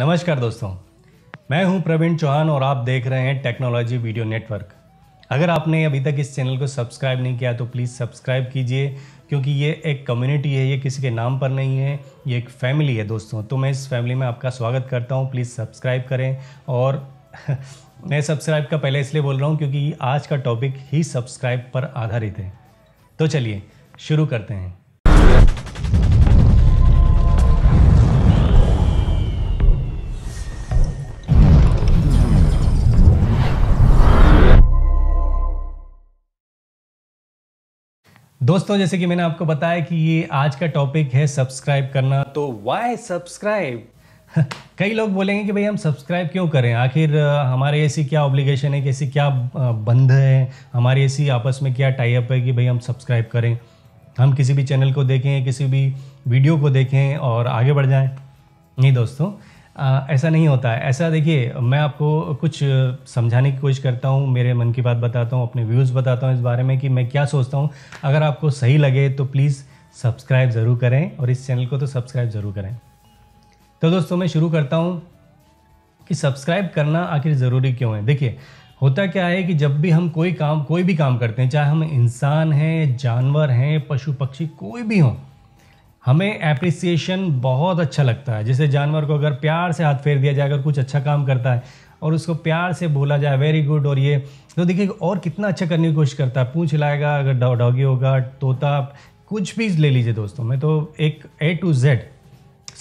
नमस्कार दोस्तों मैं हूं प्रवीण चौहान और आप देख रहे हैं टेक्नोलॉजी वीडियो नेटवर्क अगर आपने अभी तक इस चैनल को सब्सक्राइब नहीं किया तो प्लीज़ सब्सक्राइब कीजिए क्योंकि ये एक कम्युनिटी है ये किसी के नाम पर नहीं है ये एक फैमिली है दोस्तों तो मैं इस फैमिली में आपका स्वागत करता हूँ प्लीज़ सब्सक्राइब करें और मैं सब्सक्राइब का पहले इसलिए बोल रहा हूँ क्योंकि आज का टॉपिक ही सब्सक्राइब पर आधारित है तो चलिए शुरू करते हैं दोस्तों जैसे कि मैंने आपको बताया कि ये आज का टॉपिक है सब्सक्राइब करना तो वाई सब्सक्राइब कई लोग बोलेंगे कि भाई हम सब्सक्राइब क्यों करें आखिर हमारे ऐसी क्या ऑब्लिगेशन है कैसी क्या बंध है हमारे ऐसी आपस में क्या टाइप है कि भाई हम सब्सक्राइब करें हम किसी भी चैनल को देखें किसी भी वीडियो को देखें और आगे बढ़ जाएं नहीं दोस्तों आ, ऐसा नहीं होता है ऐसा देखिए मैं आपको कुछ समझाने की कोशिश करता हूँ मेरे मन की बात बताता हूँ अपने व्यूज़ बताता हूँ इस बारे में कि मैं क्या सोचता हूँ अगर आपको सही लगे तो प्लीज़ सब्सक्राइब ज़रूर करें और इस चैनल को तो सब्सक्राइब ज़रूर करें तो दोस्तों मैं शुरू करता हूँ कि सब्सक्राइब करना आखिर ज़रूरी क्यों है देखिए होता क्या है कि जब भी हम कोई काम कोई भी काम करते हैं चाहे हम इंसान हैं जानवर हैं पशु पक्षी कोई भी हों हमें एप्रिसिएशन बहुत अच्छा लगता है जैसे जानवर को अगर प्यार से हाथ फेर दिया जाए अगर कुछ अच्छा काम करता है और उसको प्यार से बोला जाए वेरी गुड और ये तो देखिए और कितना अच्छा करने की कोशिश करता है पूछ लाएगा अगर डॉगी होगा तोता कुछ भी ले लीजिए दोस्तों में तो एक ए टू जेड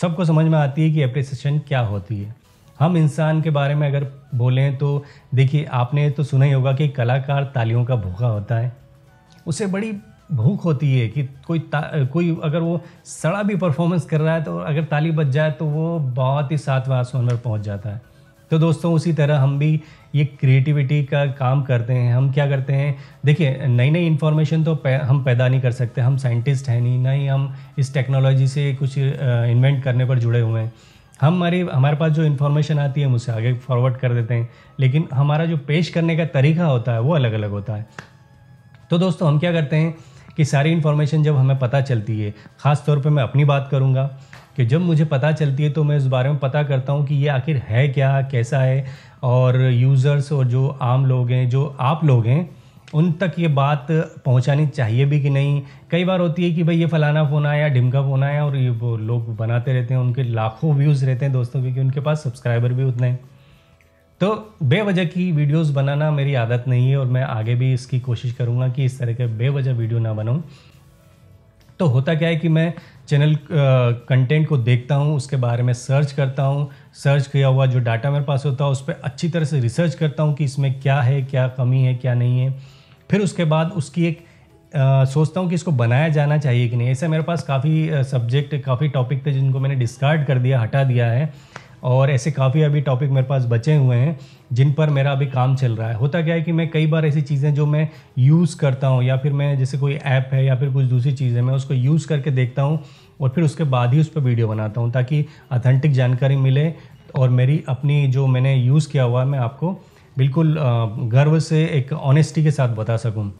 सबको समझ में आती है कि एप्रिसिएशन क्या होती है हम इंसान के बारे में अगर बोलें तो देखिए आपने तो सुना ही होगा कि कलाकार तालियों का भूखा होता है उसे बड़ी भूख होती है कि कोई कोई अगर वो सड़ा भी परफॉर्मेंस कर रहा है तो अगर ताली बच जाए तो वो बहुत ही सातवा आसमान पर पहुँच जाता है तो दोस्तों उसी तरह हम भी ये क्रिएटिविटी का काम करते हैं हम क्या करते हैं देखिए नई नई इन्फॉर्मेशन तो पै, हम पैदा नहीं कर सकते हम साइंटिस्ट हैं नहीं ना ही हम इस टेक्नोलॉजी से कुछ इन्वेंट करने पर जुड़े हुए हैं हम हमारे हमारे पास जो इन्फॉर्मेशन आती है हम उसे आगे फॉरवर्ड कर देते हैं लेकिन हमारा जो पेश करने का तरीका होता है वो अलग अलग होता है तो दोस्तों हम क्या करते हैं कि सारी इन्फॉर्मेशन जब हमें पता चलती है ख़ास तौर पे मैं अपनी बात करूँगा कि जब मुझे पता चलती है तो मैं इस बारे में पता करता हूँ कि ये आखिर है क्या कैसा है और यूज़र्स और जो आम लोग हैं जो आप लोग हैं उन तक ये बात पहुंचानी चाहिए भी कि नहीं कई बार होती है कि भाई ये फलाना फ़ोन आया ढिमका फ़ोन आया और ये वो लोग बनाते रहते हैं उनके लाखों व्यूज़ रहते हैं दोस्तों क्योंकि उनके पास सब्सक्राइबर भी उतने हैं तो बेवजह की वीडियोस बनाना मेरी आदत नहीं है और मैं आगे भी इसकी कोशिश करूँगा कि इस तरह के बेवजह वीडियो ना बनाऊं तो होता क्या है कि मैं चैनल कंटेंट को देखता हूँ उसके बारे में सर्च करता हूँ सर्च किया हुआ जो डाटा मेरे पास होता है उस पर अच्छी तरह से रिसर्च करता हूँ कि इसमें क्या है क्या कमी है क्या नहीं है फिर उसके बाद उसकी एक आ, सोचता हूँ कि इसको बनाया जाना चाहिए कि नहीं ऐसे मेरे पास काफ़ी सब्जेक्ट काफ़ी टॉपिक थे जिनको मैंने डिस्कार्ड कर दिया हटा दिया है और ऐसे काफ़ी अभी टॉपिक मेरे पास बचे हुए हैं जिन पर मेरा अभी काम चल रहा है होता क्या है कि मैं कई बार ऐसी चीज़ें जो मैं यूज़ करता हूँ या फिर मैं जैसे कोई ऐप है या फिर कुछ दूसरी चीज़ है मैं उसको यूज़ करके देखता हूँ और फिर उसके बाद ही उस पर वीडियो बनाता हूँ ताकि अथेंटिक जानकारी मिले और मेरी अपनी जो मैंने यूज़ किया हुआ है मैं आपको बिल्कुल गर्व से एक ऑनेस्टी के साथ बता सकूँ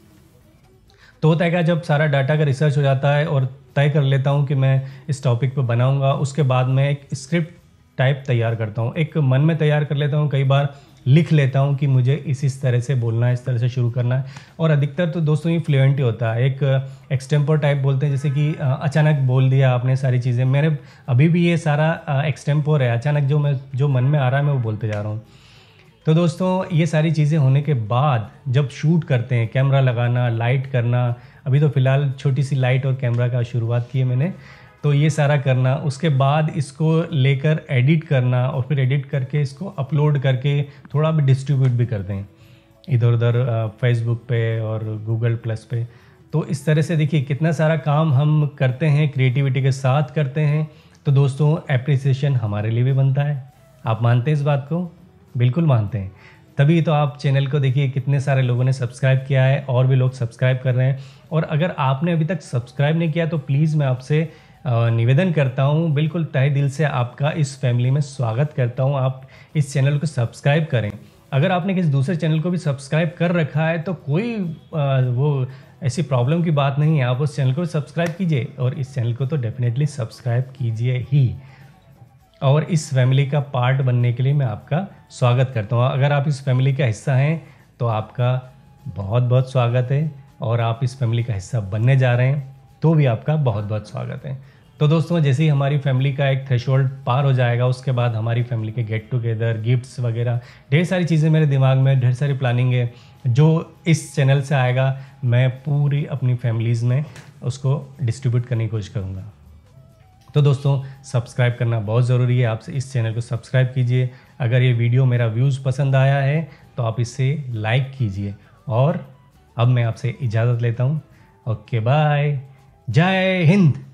तो होता है क्या जब सारा डाटा का रिसर्च हो जाता है और तय कर लेता हूँ कि मैं इस टॉपिक पर बनाऊँगा उसके बाद मैं एक स्क्रिप्ट टाइप तैयार करता हूँ एक मन में तैयार कर लेता हूँ कई बार लिख लेता हूँ कि मुझे इस इस तरह से बोलना है इस तरह से शुरू करना है और अधिकतर तो दोस्तों ये फ्लुएंट ही होता है एक एक्सटेम्पर टाइप बोलते हैं जैसे कि अचानक बोल दिया आपने सारी चीज़ें मेरे अभी भी ये सारा एक्सटेम्पोर है अचानक जो मैं जो मन में आ रहा है मैं वो बोलते जा रहा हूँ तो दोस्तों ये सारी चीज़ें होने के बाद जब शूट करते हैं कैमरा लगाना लाइट करना अभी तो फ़िलहाल छोटी सी लाइट और कैमरा का शुरुआत की है मैंने तो ये सारा करना उसके बाद इसको लेकर एडिट करना और फिर एडिट करके इसको अपलोड करके थोड़ा भी डिस्ट्रीब्यूट भी कर दें इधर उधर फेसबुक पे और गूगल प्लस पे तो इस तरह से देखिए कितना सारा काम हम करते हैं क्रिएटिविटी के साथ करते हैं तो दोस्तों एप्रिसिएशन हमारे लिए भी बनता है आप मानते हैं इस बात को बिल्कुल मानते हैं तभी तो आप चैनल को देखिए कितने सारे लोगों ने सब्सक्राइब किया है और भी लोग सब्सक्राइब कर रहे हैं और अगर आपने अभी तक सब्सक्राइब नहीं किया तो प्लीज़ मैं आपसे निवेदन करता हूँ बिल्कुल तय दिल से आपका इस फैमिली में स्वागत करता हूँ आप इस चैनल को सब्सक्राइब करें अगर आपने किसी दूसरे चैनल को भी सब्सक्राइब कर रखा है तो कोई वो ऐसी प्रॉब्लम की बात नहीं है आप उस चैनल को सब्सक्राइब कीजिए और इस चैनल को तो डेफिनेटली सब्सक्राइब कीजिए ही और इस फैमिली का पार्ट बनने के लिए मैं आपका स्वागत करता हूँ अगर आप इस फैमिली का हिस्सा हैं तो आपका बहुत बहुत स्वागत है और आप इस फैमिली का हिस्सा बनने जा रहे हैं तो भी आपका बहुत बहुत स्वागत है तो दोस्तों जैसे ही हमारी फैमिली का एक थ्रेशोल्ड पार हो जाएगा उसके बाद हमारी फैमिली के गेट टुगेदर गिफ्ट्स वगैरह ढेर सारी चीज़ें मेरे दिमाग में ढेर सारी प्लानिंग है जो इस चैनल से आएगा मैं पूरी अपनी फैमिलीज़ में उसको डिस्ट्रीब्यूट करने की कोशिश करूँगा तो दोस्तों सब्सक्राइब करना बहुत ज़रूरी है आप इस चैनल को सब्सक्राइब कीजिए अगर ये वीडियो मेरा व्यूज़ पसंद आया है तो आप इसे लाइक कीजिए और अब मैं आपसे इजाज़त लेता हूँ ओके बाय जय हिंद